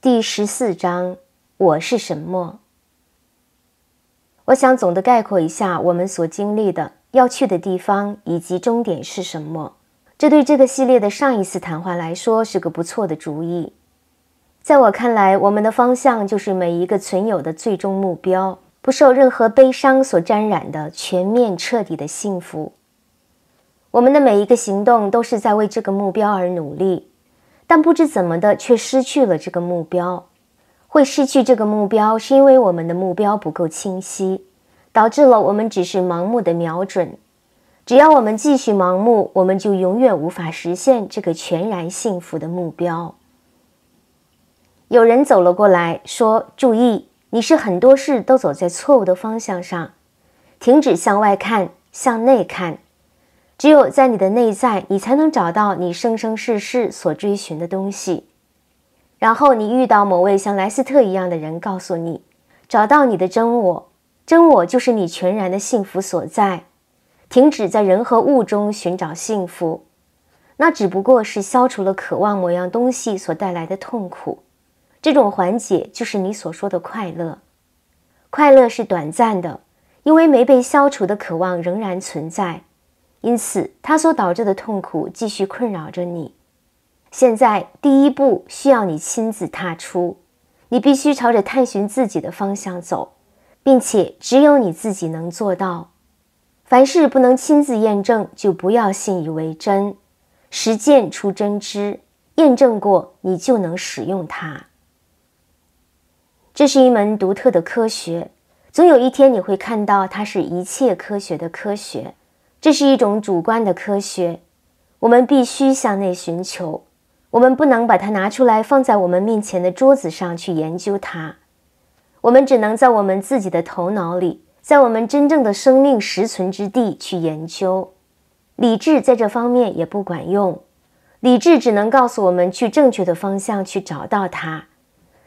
第十四章，我是什么？我想总的概括一下我们所经历的、要去的地方以及终点是什么。这对这个系列的上一次谈话来说是个不错的主意。在我看来，我们的方向就是每一个存有的最终目标——不受任何悲伤所沾染的全面彻底的幸福。我们的每一个行动都是在为这个目标而努力。但不知怎么的，却失去了这个目标。会失去这个目标，是因为我们的目标不够清晰，导致了我们只是盲目的瞄准。只要我们继续盲目，我们就永远无法实现这个全然幸福的目标。有人走了过来，说：“注意，你是很多事都走在错误的方向上，停止向外看，向内看。”只有在你的内在，你才能找到你生生世世所追寻的东西。然后你遇到某位像莱斯特一样的人，告诉你，找到你的真我，真我就是你全然的幸福所在。停止在人和物中寻找幸福，那只不过是消除了渴望某样东西所带来的痛苦。这种缓解就是你所说的快乐。快乐是短暂的，因为没被消除的渴望仍然存在。因此，它所导致的痛苦继续困扰着你。现在，第一步需要你亲自踏出，你必须朝着探寻自己的方向走，并且只有你自己能做到。凡事不能亲自验证，就不要信以为真。实践出真知，验证过，你就能使用它。这是一门独特的科学，总有一天你会看到它是一切科学的科学。这是一种主观的科学，我们必须向内寻求。我们不能把它拿出来放在我们面前的桌子上去研究它。我们只能在我们自己的头脑里，在我们真正的生命实存之地去研究。理智在这方面也不管用，理智只能告诉我们去正确的方向去找到它。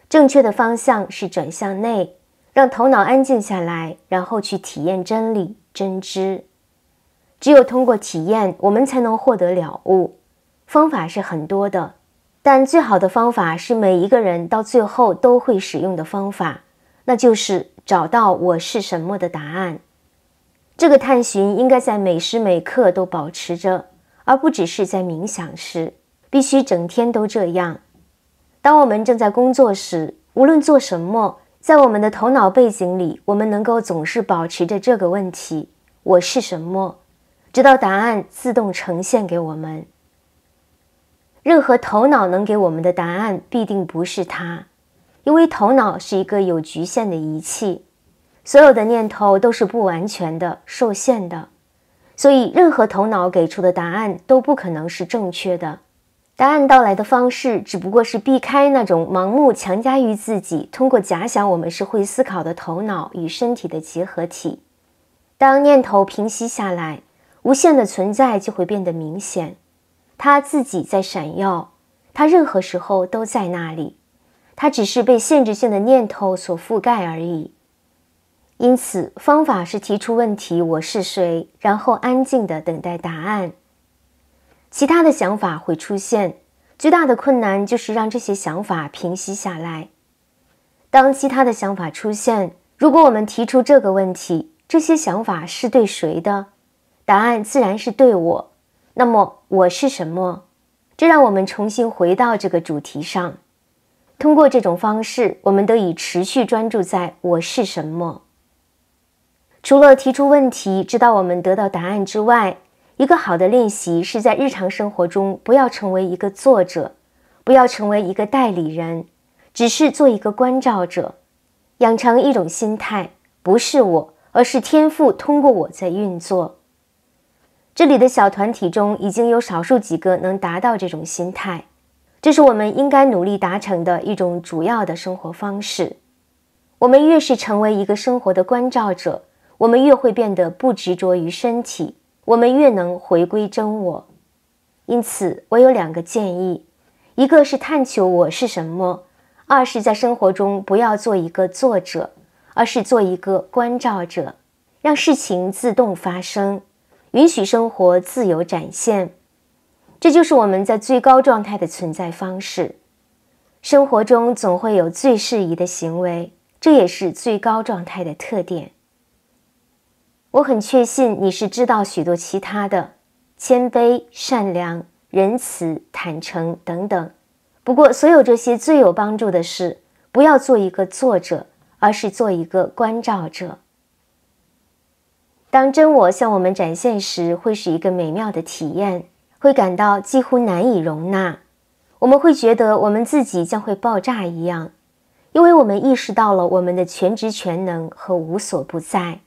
正确的方向是转向内，让头脑安静下来，然后去体验真理、真知。只有通过体验，我们才能获得了悟。方法是很多的，但最好的方法是每一个人到最后都会使用的方法，那就是找到“我是什么”的答案。这个探寻应该在每时每刻都保持着，而不只是在冥想时。必须整天都这样。当我们正在工作时，无论做什么，在我们的头脑背景里，我们能够总是保持着这个问题：我是什么？直到答案自动呈现给我们。任何头脑能给我们的答案，必定不是它，因为头脑是一个有局限的仪器，所有的念头都是不完全的、受限的，所以任何头脑给出的答案都不可能是正确的。答案到来的方式，只不过是避开那种盲目强加于自己，通过假想我们是会思考的头脑与身体的结合体。当念头平息下来。无限的存在就会变得明显，它自己在闪耀，它任何时候都在那里，它只是被限制性的念头所覆盖而已。因此，方法是提出问题“我是谁”，然后安静地等待答案。其他的想法会出现，最大的困难就是让这些想法平息下来。当其他的想法出现，如果我们提出这个问题，这些想法是对谁的？答案自然是对我。那么我是什么？这让我们重新回到这个主题上。通过这种方式，我们得以持续专注在我是什么。除了提出问题，直到我们得到答案之外，一个好的练习是在日常生活中不要成为一个作者，不要成为一个代理人，只是做一个关照者，养成一种心态：不是我，而是天赋通过我在运作。这里的小团体中已经有少数几个能达到这种心态，这是我们应该努力达成的一种主要的生活方式。我们越是成为一个生活的关照者，我们越会变得不执着于身体，我们越能回归真我。因此，我有两个建议：一个是探求我是什么；二是在生活中不要做一个作者，而是做一个关照者，让事情自动发生。允许生活自由展现，这就是我们在最高状态的存在方式。生活中总会有最适宜的行为，这也是最高状态的特点。我很确信你是知道许多其他的，谦卑、善良、仁慈、坦诚等等。不过，所有这些最有帮助的是，不要做一个作者，而是做一个关照者。当真我向我们展现时，会是一个美妙的体验，会感到几乎难以容纳。我们会觉得我们自己将会爆炸一样，因为我们意识到了我们的全职全能和无所不在。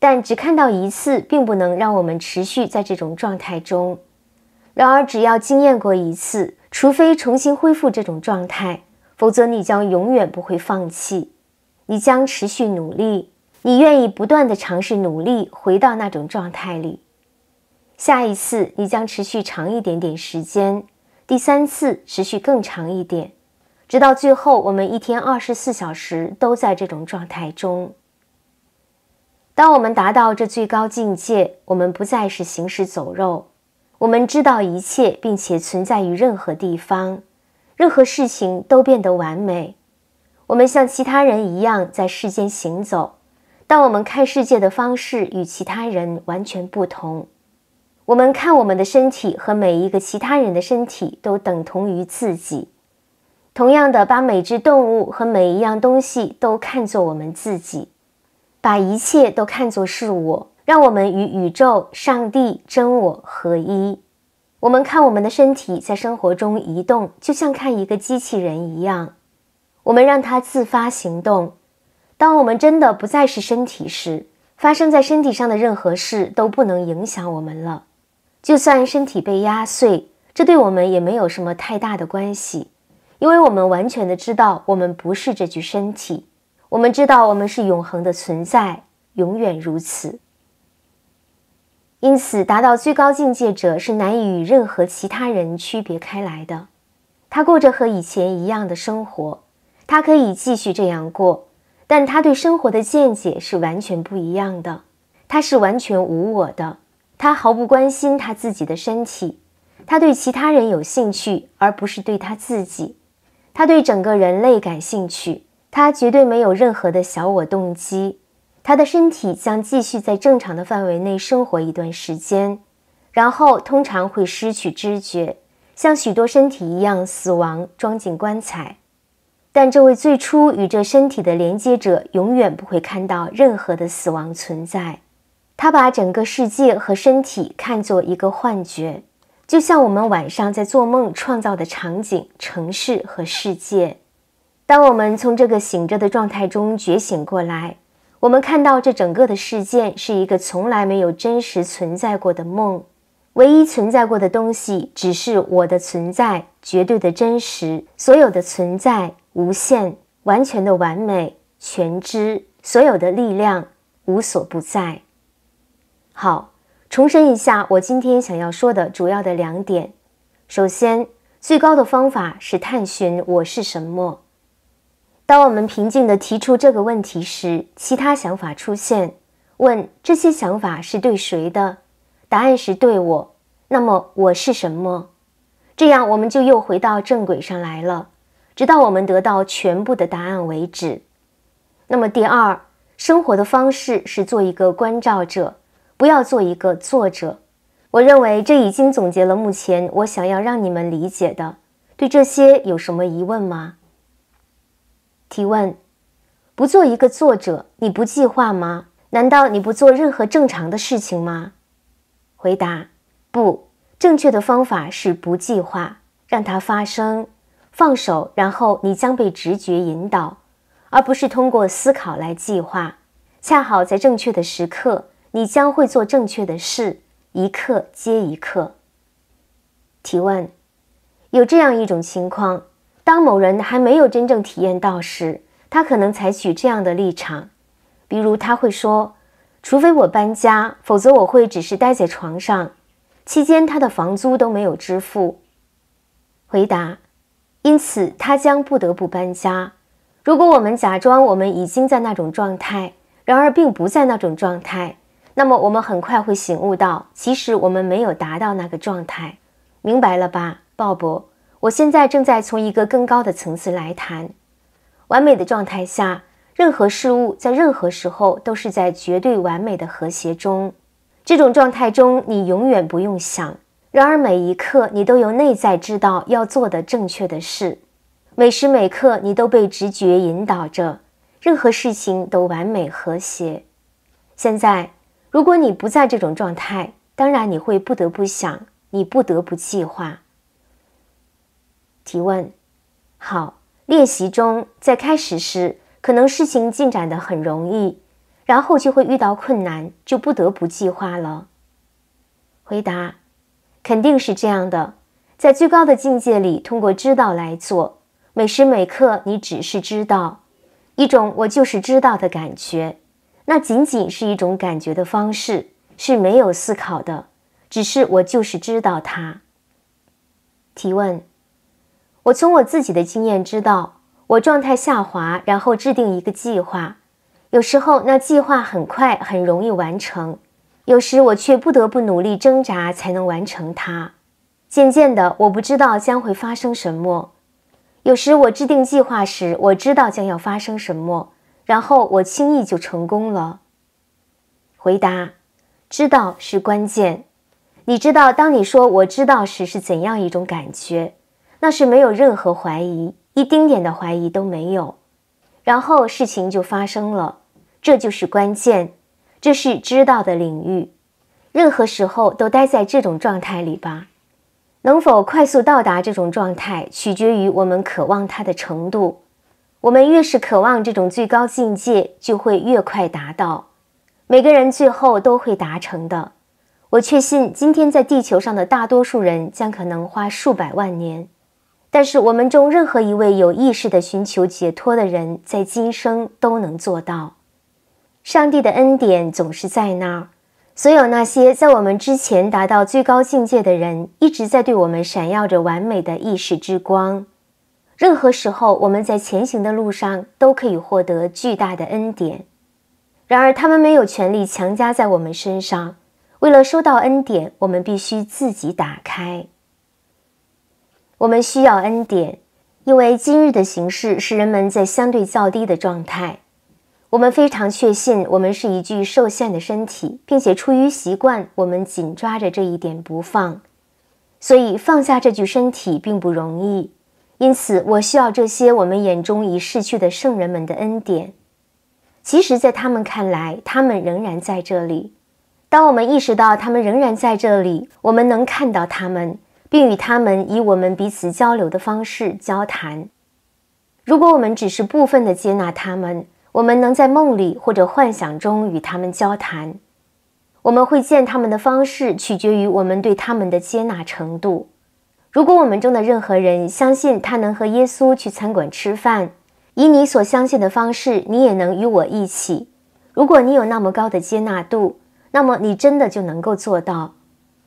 但只看到一次，并不能让我们持续在这种状态中。然而，只要经验过一次，除非重新恢复这种状态，否则你将永远不会放弃，你将持续努力。你愿意不断的尝试努力回到那种状态里，下一次你将持续长一点点时间，第三次持续更长一点，直到最后我们一天二十四小时都在这种状态中。当我们达到这最高境界，我们不再是行尸走肉，我们知道一切，并且存在于任何地方，任何事情都变得完美。我们像其他人一样在世间行走。当我们看世界的方式与其他人完全不同，我们看我们的身体和每一个其他人的身体都等同于自己。同样的，把每只动物和每一样东西都看作我们自己，把一切都看作是我，让我们与宇宙、上帝、真我合一。我们看我们的身体在生活中移动，就像看一个机器人一样，我们让它自发行动。当我们真的不再是身体时，发生在身体上的任何事都不能影响我们了。就算身体被压碎，这对我们也没有什么太大的关系，因为我们完全的知道我们不是这具身体。我们知道我们是永恒的存在，永远如此。因此，达到最高境界者是难以与任何其他人区别开来的。他过着和以前一样的生活，他可以继续这样过。但他对生活的见解是完全不一样的。他是完全无我的，他毫不关心他自己的身体，他对其他人有兴趣，而不是对他自己。他对整个人类感兴趣，他绝对没有任何的小我动机。他的身体将继续在正常的范围内生活一段时间，然后通常会失去知觉，像许多身体一样死亡，装进棺材。但这位最初与这身体的连接者永远不会看到任何的死亡存在。他把整个世界和身体看作一个幻觉，就像我们晚上在做梦创造的场景、城市和世界。当我们从这个醒着的状态中觉醒过来，我们看到这整个的事件是一个从来没有真实存在过的梦。唯一存在过的东西，只是我的存在，绝对的真实。所有的存在。无限、完全的完美、全知、所有的力量、无所不在。好，重申一下，我今天想要说的主要的两点。首先，最高的方法是探寻我是什么。当我们平静地提出这个问题时，其他想法出现。问这些想法是对谁的？答案是对我。那么我是什么？这样我们就又回到正轨上来了。直到我们得到全部的答案为止。那么，第二，生活的方式是做一个关照者，不要做一个作者。我认为这已经总结了目前我想要让你们理解的。对这些有什么疑问吗？提问：不做一个作者，你不计划吗？难道你不做任何正常的事情吗？回答：不，正确的方法是不计划，让它发生。放手，然后你将被直觉引导，而不是通过思考来计划。恰好在正确的时刻，你将会做正确的事，一刻接一刻。提问：有这样一种情况，当某人还没有真正体验到时，他可能采取这样的立场，比如他会说：“除非我搬家，否则我会只是待在床上，期间他的房租都没有支付。”回答。因此，他将不得不搬家。如果我们假装我们已经在那种状态，然而并不在那种状态，那么我们很快会醒悟到，其实我们没有达到那个状态。明白了吧，鲍勃？我现在正在从一个更高的层次来谈。完美的状态下，任何事物在任何时候都是在绝对完美的和谐中。这种状态中，你永远不用想。然而，每一刻你都有内在知道要做的正确的事，每时每刻你都被直觉引导着，任何事情都完美和谐。现在，如果你不在这种状态，当然你会不得不想，你不得不计划。提问：好，练习中在开始时可能事情进展的很容易，然后就会遇到困难，就不得不计划了。回答。肯定是这样的，在最高的境界里，通过知道来做，每时每刻你只是知道一种“我就是知道”的感觉，那仅仅是一种感觉的方式，是没有思考的，只是我就是知道它。提问：我从我自己的经验知道，我状态下滑，然后制定一个计划，有时候那计划很快很容易完成。有时我却不得不努力挣扎才能完成它。渐渐的，我不知道将会发生什么。有时我制定计划时，我知道将要发生什么，然后我轻易就成功了。回答：知道是关键。你知道，当你说“我知道”时是怎样一种感觉？那是没有任何怀疑，一丁点的怀疑都没有。然后事情就发生了，这就是关键。这是知道的领域，任何时候都待在这种状态里吧。能否快速到达这种状态，取决于我们渴望它的程度。我们越是渴望这种最高境界，就会越快达到。每个人最后都会达成的。我确信，今天在地球上的大多数人将可能花数百万年，但是我们中任何一位有意识的寻求解脱的人，在今生都能做到。上帝的恩典总是在那儿。所有那些在我们之前达到最高境界的人，一直在对我们闪耀着完美的意识之光。任何时候，我们在前行的路上都可以获得巨大的恩典。然而，他们没有权利强加在我们身上。为了收到恩典，我们必须自己打开。我们需要恩典，因为今日的形式是人们在相对较低的状态。我们非常确信，我们是一具受限的身体，并且出于习惯，我们紧抓着这一点不放，所以放下这具身体并不容易。因此，我需要这些我们眼中已逝去的圣人们的恩典。其实，在他们看来，他们仍然在这里。当我们意识到他们仍然在这里，我们能看到他们，并与他们以我们彼此交流的方式交谈。如果我们只是部分地接纳他们，我们能在梦里或者幻想中与他们交谈，我们会见他们的方式取决于我们对他们的接纳程度。如果我们中的任何人相信他能和耶稣去餐馆吃饭，以你所相信的方式，你也能与我一起。如果你有那么高的接纳度，那么你真的就能够做到。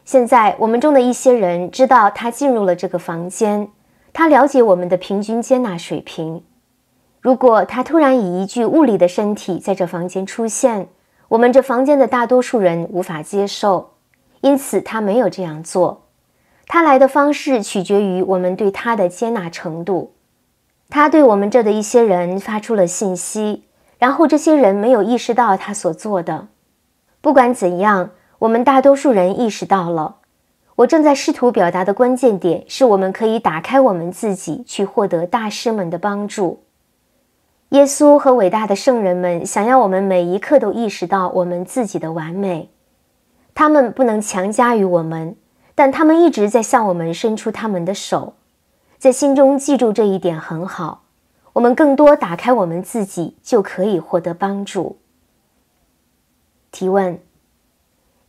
现在，我们中的一些人知道他进入了这个房间，他了解我们的平均接纳水平。如果他突然以一具物理的身体在这房间出现，我们这房间的大多数人无法接受，因此他没有这样做。他来的方式取决于我们对他的接纳程度。他对我们这的一些人发出了信息，然后这些人没有意识到他所做的。不管怎样，我们大多数人意识到了。我正在试图表达的关键点是我们可以打开我们自己去获得大师们的帮助。耶稣和伟大的圣人们想要我们每一刻都意识到我们自己的完美，他们不能强加于我们，但他们一直在向我们伸出他们的手。在心中记住这一点很好，我们更多打开我们自己就可以获得帮助。提问：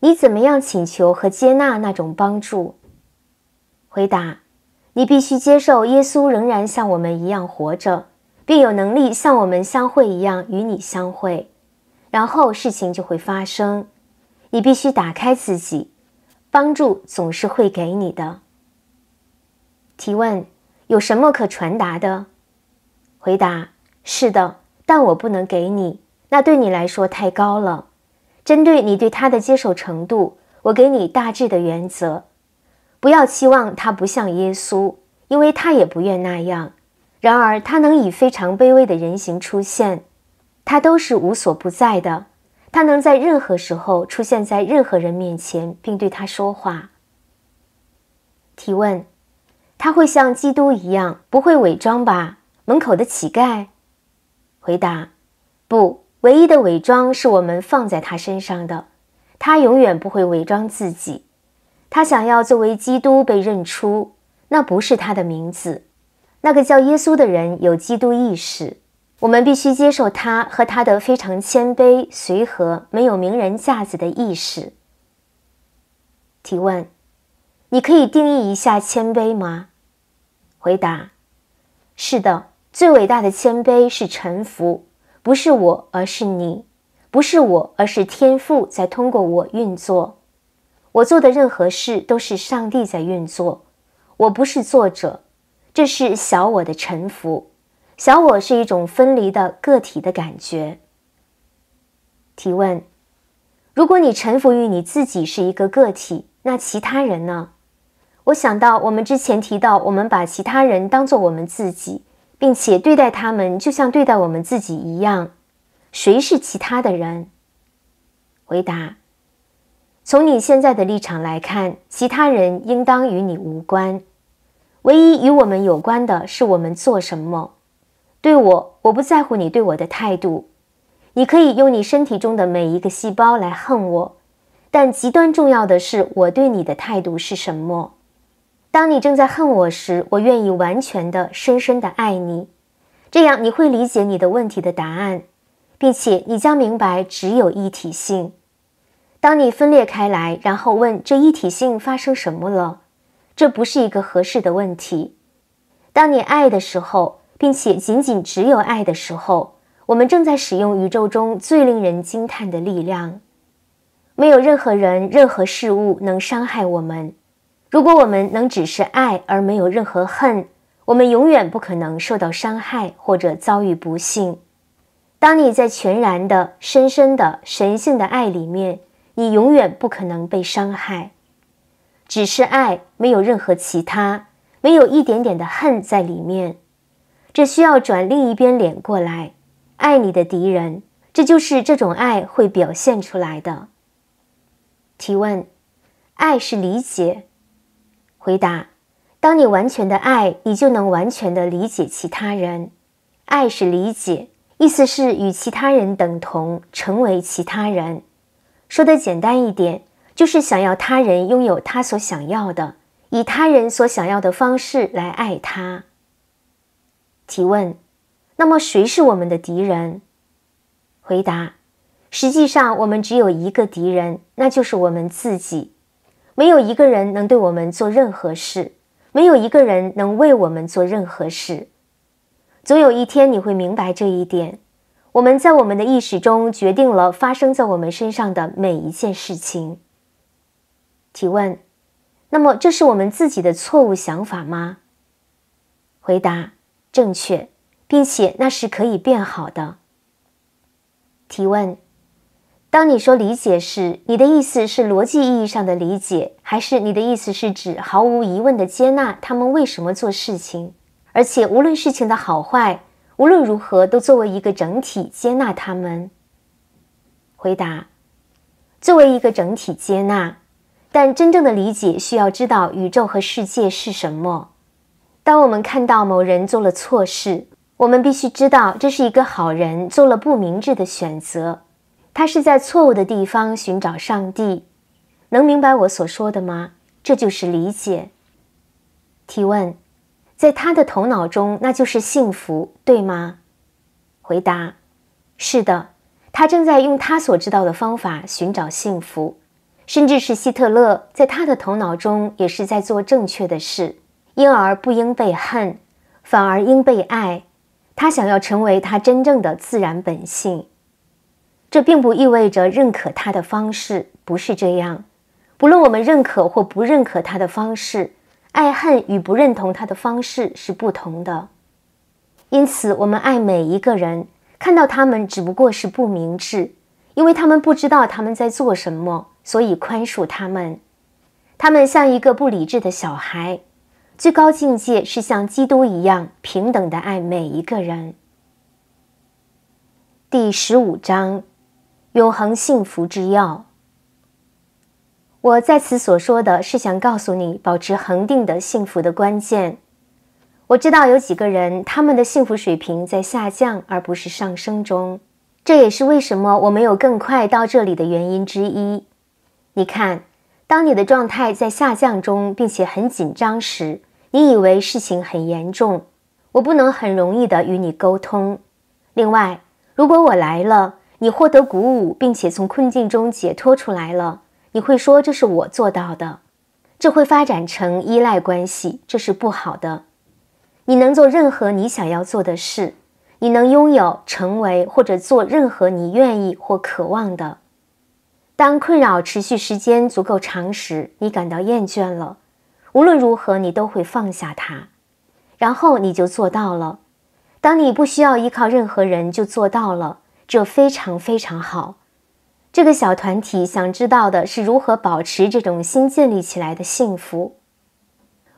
你怎么样请求和接纳那种帮助？回答：你必须接受耶稣仍然像我们一样活着。并有能力像我们相会一样与你相会，然后事情就会发生。你必须打开自己，帮助总是会给你的。提问：有什么可传达的？回答：是的，但我不能给你，那对你来说太高了。针对你对他的接受程度，我给你大致的原则：不要期望他不像耶稣，因为他也不愿那样。然而，他能以非常卑微的人形出现，他都是无所不在的。他能在任何时候出现在任何人面前，并对他说话。提问：他会像基督一样，不会伪装吧？门口的乞丐回答：不，唯一的伪装是我们放在他身上的。他永远不会伪装自己。他想要作为基督被认出，那不是他的名字。那个叫耶稣的人有基督意识，我们必须接受他和他的非常谦卑、随和、没有名人架子的意识。提问：你可以定义一下谦卑吗？回答：是的，最伟大的谦卑是臣服，不是我，而是你；不是我，而是天赋在通过我运作。我做的任何事都是上帝在运作，我不是作者。这是小我的臣服，小我是一种分离的个体的感觉。提问：如果你臣服于你自己是一个个体，那其他人呢？我想到我们之前提到，我们把其他人当做我们自己，并且对待他们就像对待我们自己一样。谁是其他的人？回答：从你现在的立场来看，其他人应当与你无关。唯一与我们有关的是我们做什么。对我，我不在乎你对我的态度。你可以用你身体中的每一个细胞来恨我，但极端重要的是我对你的态度是什么。当你正在恨我时，我愿意完全的、深深的爱你。这样你会理解你的问题的答案，并且你将明白只有一体性。当你分裂开来，然后问这一体性发生什么了？这不是一个合适的问题。当你爱的时候，并且仅仅只有爱的时候，我们正在使用宇宙中最令人惊叹的力量。没有任何人、任何事物能伤害我们。如果我们能只是爱而没有任何恨，我们永远不可能受到伤害或者遭遇不幸。当你在全然的、深深的、神性的爱里面，你永远不可能被伤害。只是爱，没有任何其他，没有一点点的恨在里面。这需要转另一边脸过来，爱你的敌人。这就是这种爱会表现出来的。提问：爱是理解。回答：当你完全的爱，你就能完全的理解其他人。爱是理解，意思是与其他人等同，成为其他人。说的简单一点。就是想要他人拥有他所想要的，以他人所想要的方式来爱他。提问：那么谁是我们的敌人？回答：实际上，我们只有一个敌人，那就是我们自己。没有一个人能对我们做任何事，没有一个人能为我们做任何事。总有一天你会明白这一点。我们在我们的意识中决定了发生在我们身上的每一件事情。提问：那么这是我们自己的错误想法吗？回答：正确，并且那是可以变好的。提问：当你说理解是，你的意思是逻辑意义上的理解，还是你的意思是指毫无疑问的接纳他们为什么做事情，而且无论事情的好坏，无论如何都作为一个整体接纳他们？回答：作为一个整体接纳。但真正的理解需要知道宇宙和世界是什么。当我们看到某人做了错事，我们必须知道这是一个好人做了不明智的选择，他是在错误的地方寻找上帝。能明白我所说的吗？这就是理解。提问：在他的头脑中，那就是幸福，对吗？回答：是的，他正在用他所知道的方法寻找幸福。甚至是希特勒，在他的头脑中也是在做正确的事，因而不应被恨，反而应被爱。他想要成为他真正的自然本性，这并不意味着认可他的方式不是这样。不论我们认可或不认可他的方式，爱恨与不认同他的方式是不同的。因此，我们爱每一个人，看到他们只不过是不明智，因为他们不知道他们在做什么。所以宽恕他们，他们像一个不理智的小孩。最高境界是像基督一样平等的爱每一个人。第十五章，永恒幸福之钥。我在此所说的是想告诉你保持恒定的幸福的关键。我知道有几个人他们的幸福水平在下降，而不是上升中。这也是为什么我没有更快到这里的原因之一。你看，当你的状态在下降中，并且很紧张时，你以为事情很严重，我不能很容易的与你沟通。另外，如果我来了，你获得鼓舞，并且从困境中解脱出来了，你会说这是我做到的，这会发展成依赖关系，这是不好的。你能做任何你想要做的事，你能拥有、成为或者做任何你愿意或渴望的。当困扰持续时间足够长时，你感到厌倦了。无论如何，你都会放下它，然后你就做到了。当你不需要依靠任何人就做到了，这非常非常好。这个小团体想知道的是如何保持这种新建立起来的幸福。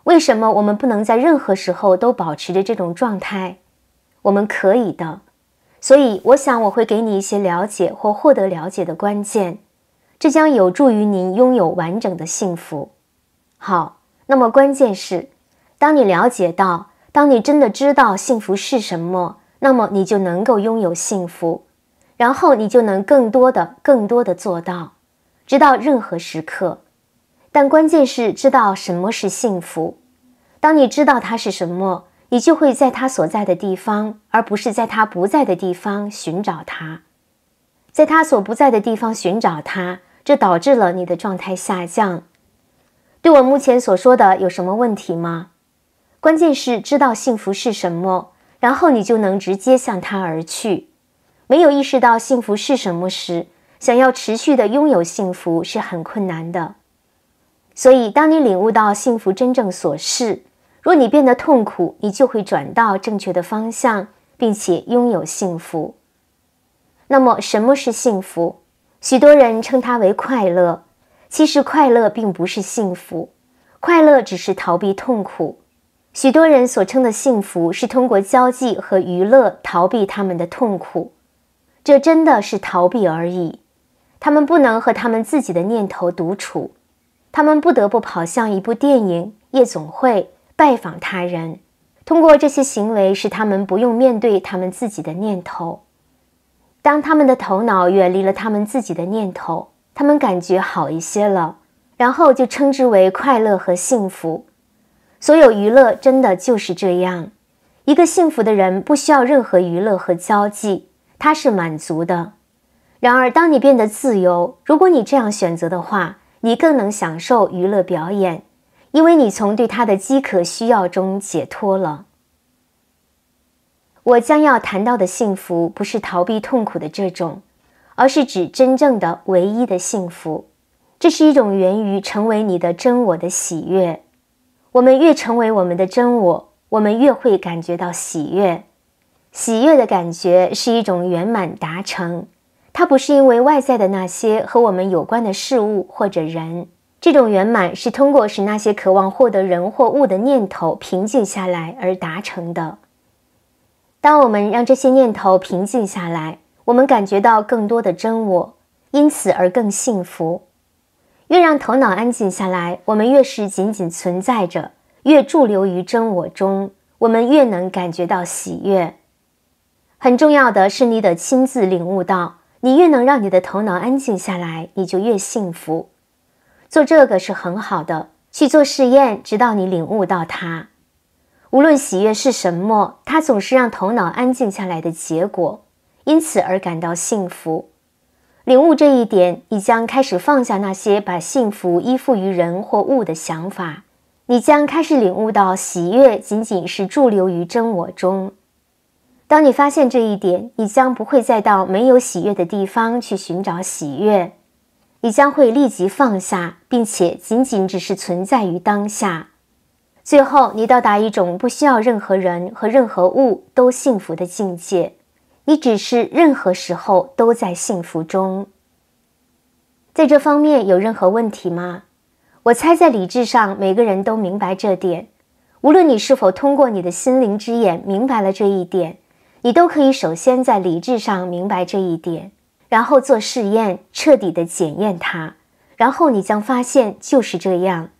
为什么我们不能在任何时候都保持着这种状态？我们可以的。所以，我想我会给你一些了解或获得了解的关键。这将有助于您拥有完整的幸福。好，那么关键是，当你了解到，当你真的知道幸福是什么，那么你就能够拥有幸福，然后你就能更多的、更多的做到，直到任何时刻。但关键是知道什么是幸福。当你知道它是什么，你就会在它所在的地方，而不是在它不在的地方寻找它，在它所不在的地方寻找它。这导致了你的状态下降。对我目前所说的有什么问题吗？关键是知道幸福是什么，然后你就能直接向它而去。没有意识到幸福是什么时，想要持续的拥有幸福是很困难的。所以，当你领悟到幸福真正所是，若你变得痛苦，你就会转到正确的方向，并且拥有幸福。那么，什么是幸福？许多人称它为快乐，其实快乐并不是幸福，快乐只是逃避痛苦。许多人所称的幸福，是通过交际和娱乐逃避他们的痛苦，这真的是逃避而已。他们不能和他们自己的念头独处，他们不得不跑向一部电影、夜总会、拜访他人，通过这些行为，使他们不用面对他们自己的念头。当他们的头脑远离了他们自己的念头，他们感觉好一些了，然后就称之为快乐和幸福。所有娱乐真的就是这样。一个幸福的人不需要任何娱乐和交际，他是满足的。然而，当你变得自由，如果你这样选择的话，你更能享受娱乐表演，因为你从对他的饥渴需要中解脱了。我将要谈到的幸福，不是逃避痛苦的这种，而是指真正的、唯一的幸福。这是一种源于成为你的真我的喜悦。我们越成为我们的真我，我们越会感觉到喜悦。喜悦的感觉是一种圆满达成，它不是因为外在的那些和我们有关的事物或者人。这种圆满是通过使那些渴望获得人或物的念头平静下来而达成的。当我们让这些念头平静下来，我们感觉到更多的真我，因此而更幸福。越让头脑安静下来，我们越是仅仅存在着，越驻留于真我中，我们越能感觉到喜悦。很重要的是，你得亲自领悟到，你越能让你的头脑安静下来，你就越幸福。做这个是很好的，去做试验，直到你领悟到它。无论喜悦是什么，它总是让头脑安静下来的结果。因此而感到幸福。领悟这一点，你将开始放下那些把幸福依附于人或物的想法。你将开始领悟到，喜悦仅仅是驻留于真我中。当你发现这一点，你将不会再到没有喜悦的地方去寻找喜悦。你将会立即放下，并且仅仅只是存在于当下。最后，你到达一种不需要任何人和任何物都幸福的境界，你只是任何时候都在幸福中。在这方面有任何问题吗？我猜在理智上每个人都明白这点，无论你是否通过你的心灵之眼明白了这一点，你都可以首先在理智上明白这一点，然后做试验，彻底的检验它，然后你将发现就是这样。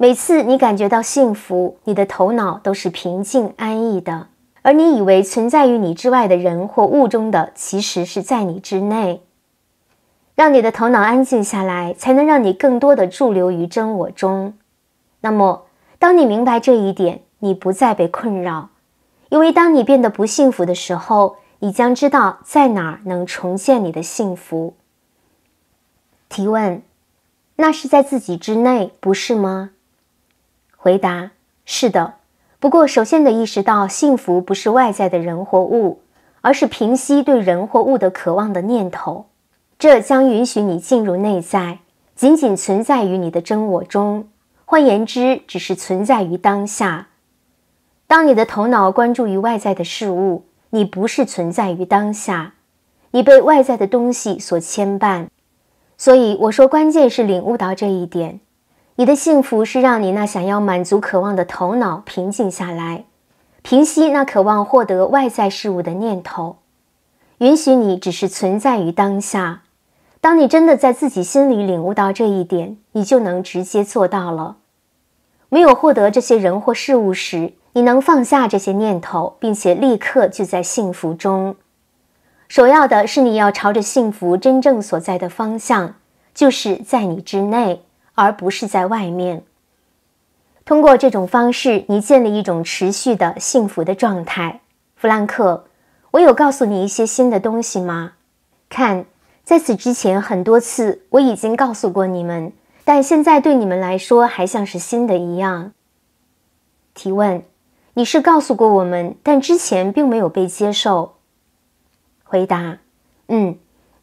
每次你感觉到幸福，你的头脑都是平静安逸的，而你以为存在于你之外的人或物中的，其实是在你之内。让你的头脑安静下来，才能让你更多的驻留于真我中。那么，当你明白这一点，你不再被困扰，因为当你变得不幸福的时候，你将知道在哪儿能重建你的幸福。提问：那是在自己之内，不是吗？回答是的，不过首先得意识到，幸福不是外在的人或物，而是平息对人或物的渴望的念头。这将允许你进入内在，仅仅存在于你的真我中。换言之，只是存在于当下。当你的头脑关注于外在的事物，你不是存在于当下，你被外在的东西所牵绊。所以我说，关键是领悟到这一点。你的幸福是让你那想要满足、渴望的头脑平静下来，平息那渴望获得外在事物的念头，允许你只是存在于当下。当你真的在自己心里领悟到这一点，你就能直接做到了。没有获得这些人或事物时，你能放下这些念头，并且立刻就在幸福中。首要的是你要朝着幸福真正所在的方向，就是在你之内。而不是在外面。通过这种方式，你建立一种持续的幸福的状态。弗兰克，我有告诉你一些新的东西吗？看，在此之前很多次我已经告诉过你们，但现在对你们来说还像是新的一样。提问：你是告诉过我们，但之前并没有被接受。回答：嗯，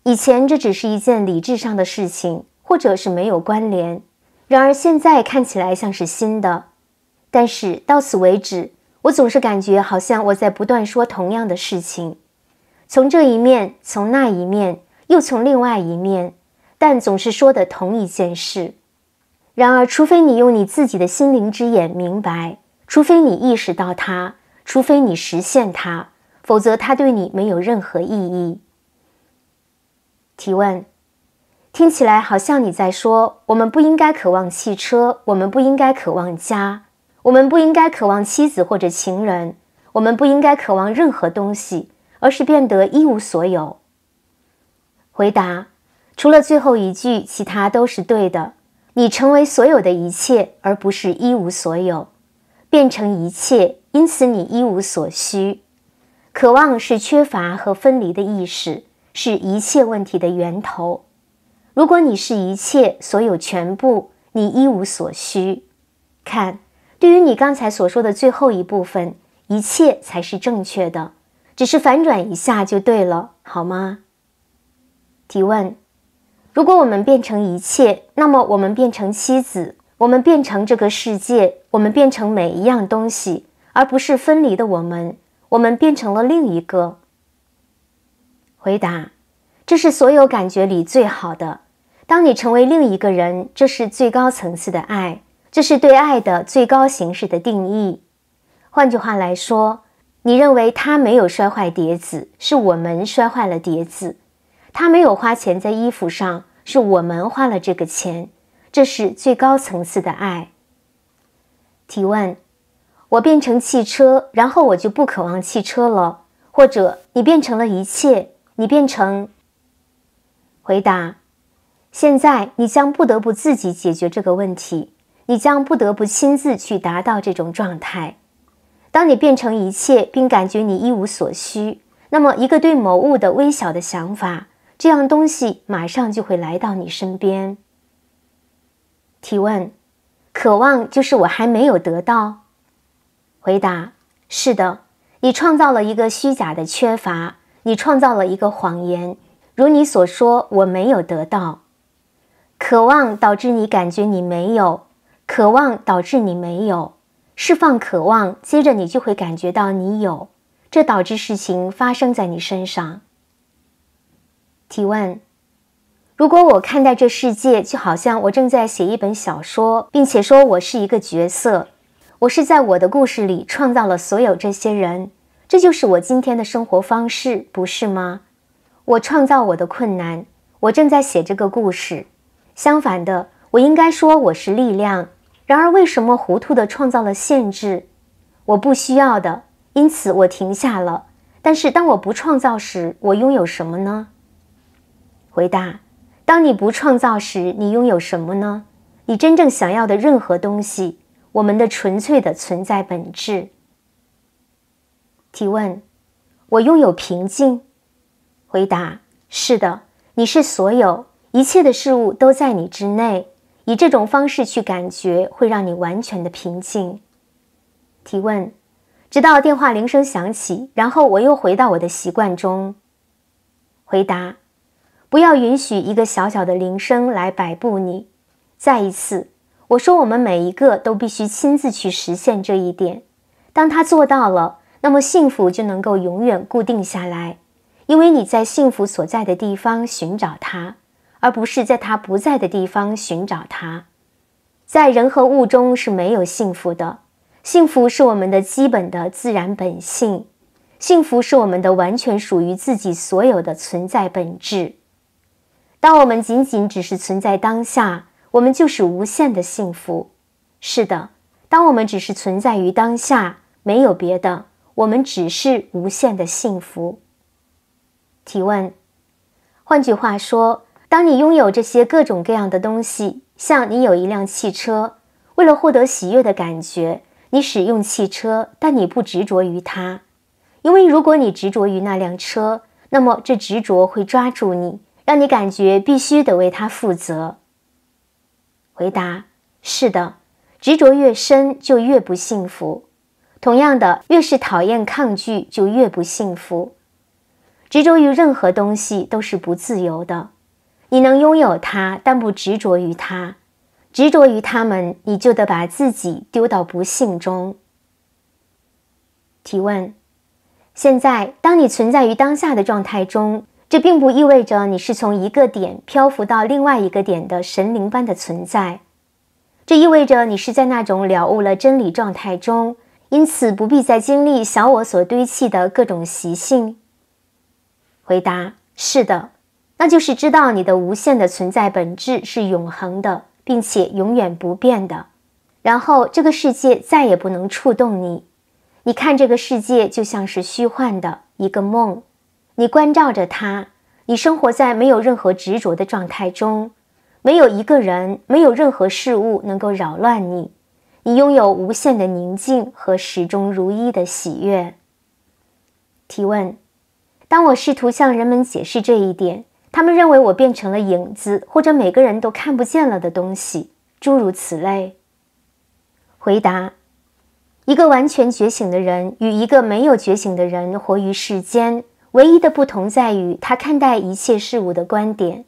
以前这只是一件理智上的事情。或者是没有关联，然而现在看起来像是新的，但是到此为止，我总是感觉好像我在不断说同样的事情，从这一面，从那一面，又从另外一面，但总是说的同一件事。然而，除非你用你自己的心灵之眼明白，除非你意识到它，除非你实现它，否则它对你没有任何意义。提问。听起来好像你在说，我们不应该渴望汽车，我们不应该渴望家，我们不应该渴望妻子或者情人，我们不应该渴望任何东西，而是变得一无所有。回答，除了最后一句，其他都是对的。你成为所有的一切，而不是一无所有，变成一切，因此你一无所需。渴望是缺乏和分离的意识，是一切问题的源头。如果你是一切、所有、全部，你一无所需。看，对于你刚才所说的最后一部分，一切才是正确的，只是反转一下就对了，好吗？提问：如果我们变成一切，那么我们变成妻子，我们变成这个世界，我们变成每一样东西，而不是分离的我们，我们变成了另一个。回答：这是所有感觉里最好的。当你成为另一个人，这是最高层次的爱，这是对爱的最高形式的定义。换句话来说，你认为他没有摔坏碟子，是我们摔坏了碟子；他没有花钱在衣服上，是我们花了这个钱。这是最高层次的爱。提问：我变成汽车，然后我就不渴望汽车了；或者你变成了一切，你变成……回答。现在你将不得不自己解决这个问题，你将不得不亲自去达到这种状态。当你变成一切，并感觉你一无所需，那么一个对某物的微小的想法，这样东西马上就会来到你身边。提问：渴望就是我还没有得到？回答：是的，你创造了一个虚假的缺乏，你创造了一个谎言。如你所说，我没有得到。渴望导致你感觉你没有，渴望导致你没有释放渴望，接着你就会感觉到你有，这导致事情发生在你身上。提问：如果我看待这世界就好像我正在写一本小说，并且说我是一个角色，我是在我的故事里创造了所有这些人，这就是我今天的生活方式，不是吗？我创造我的困难，我正在写这个故事。相反的，我应该说我是力量。然而，为什么糊涂地创造了限制？我不需要的，因此我停下了。但是，当我不创造时，我拥有什么呢？回答：当你不创造时，你拥有什么呢？你真正想要的任何东西，我们的纯粹的存在本质。提问：我拥有平静。回答：是的，你是所有。一切的事物都在你之内，以这种方式去感觉，会让你完全的平静。提问：直到电话铃声响起，然后我又回到我的习惯中。回答：不要允许一个小小的铃声来摆布你。再一次，我说我们每一个都必须亲自去实现这一点。当他做到了，那么幸福就能够永远固定下来，因为你在幸福所在的地方寻找它。而不是在他不在的地方寻找他，在人和物中是没有幸福的。幸福是我们的基本的自然本性，幸福是我们的完全属于自己所有的存在本质。当我们仅仅只是存在当下，我们就是无限的幸福。是的，当我们只是存在于当下，没有别的，我们只是无限的幸福。提问，换句话说。当你拥有这些各种各样的东西，像你有一辆汽车，为了获得喜悦的感觉，你使用汽车，但你不执着于它，因为如果你执着于那辆车，那么这执着会抓住你，让你感觉必须得为它负责。回答是的，执着越深就越不幸福。同样的，越是讨厌抗拒就越不幸福。执着于任何东西都是不自由的。你能拥有它，但不执着于它；执着于它们，你就得把自己丢到不幸中。提问：现在，当你存在于当下的状态中，这并不意味着你是从一个点漂浮到另外一个点的神灵般的存在，这意味着你是在那种了悟了真理状态中，因此不必再经历小我所堆砌的各种习性。回答：是的。那就是知道你的无限的存在本质是永恒的，并且永远不变的，然后这个世界再也不能触动你。你看，这个世界就像是虚幻的一个梦，你关照着它，你生活在没有任何执着的状态中，没有一个人，没有任何事物能够扰乱你。你拥有无限的宁静和始终如一的喜悦。提问：当我试图向人们解释这一点。他们认为我变成了影子，或者每个人都看不见了的东西，诸如此类。回答：一个完全觉醒的人与一个没有觉醒的人活于世间，唯一的不同在于他看待一切事物的观点。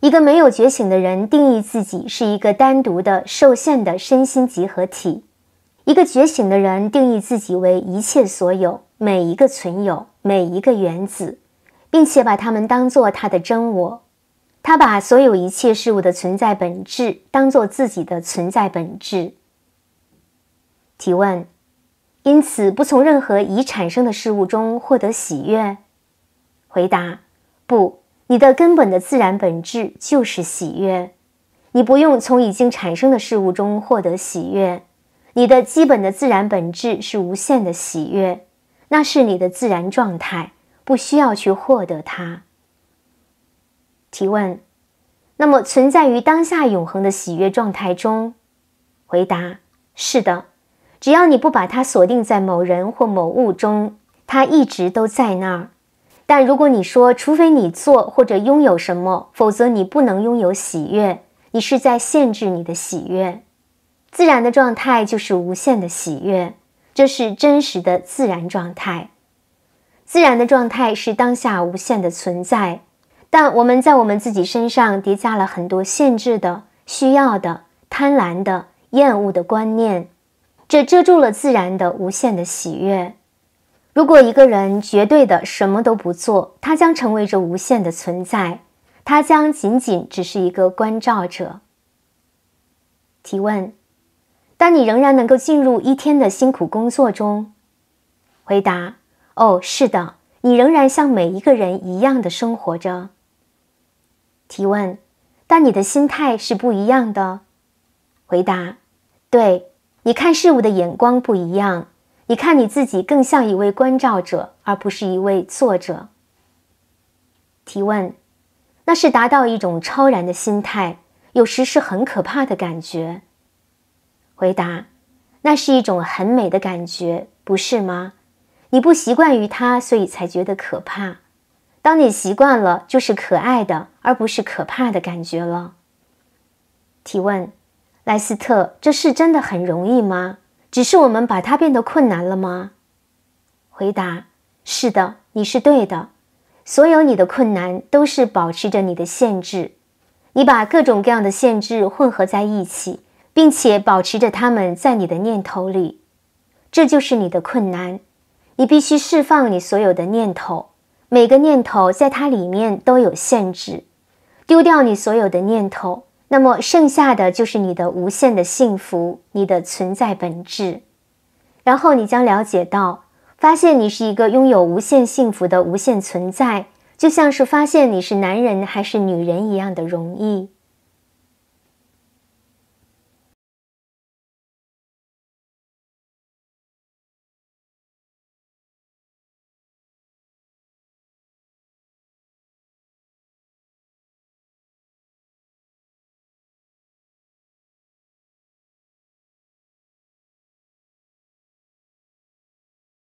一个没有觉醒的人定义自己是一个单独的、受限的身心集合体；一个觉醒的人定义自己为一切所有、每一个存有、每一个原子。并且把他们当做他的真我，他把所有一切事物的存在本质当做自己的存在本质。提问：因此不从任何已产生的事物中获得喜悦？回答：不，你的根本的自然本质就是喜悦，你不用从已经产生的事物中获得喜悦，你的基本的自然本质是无限的喜悦，那是你的自然状态。不需要去获得它。提问：那么存在于当下永恒的喜悦状态中？回答：是的，只要你不把它锁定在某人或某物中，它一直都在那儿。但如果你说，除非你做或者拥有什么，否则你不能拥有喜悦，你是在限制你的喜悦。自然的状态就是无限的喜悦，这是真实的自然状态。自然的状态是当下无限的存在，但我们在我们自己身上叠加了很多限制的、需要的、贪婪的、厌恶的观念，这遮住了自然的无限的喜悦。如果一个人绝对的什么都不做，他将成为这无限的存在，他将仅仅只是一个关照者。提问：当你仍然能够进入一天的辛苦工作中，回答。哦，是的，你仍然像每一个人一样的生活着。提问，但你的心态是不一样的。回答，对，你看事物的眼光不一样，你看你自己更像一位关照者，而不是一位作者。提问，那是达到一种超然的心态，有时是很可怕的感觉。回答，那是一种很美的感觉，不是吗？你不习惯于它，所以才觉得可怕。当你习惯了，就是可爱的，而不是可怕的感觉了。提问：莱斯特，这是真的很容易吗？只是我们把它变得困难了吗？回答：是的，你是对的。所有你的困难都是保持着你的限制。你把各种各样的限制混合在一起，并且保持着它们在你的念头里，这就是你的困难。你必须释放你所有的念头，每个念头在它里面都有限制。丢掉你所有的念头，那么剩下的就是你的无限的幸福，你的存在本质。然后你将了解到，发现你是一个拥有无限幸福的无限存在，就像是发现你是男人还是女人一样的容易。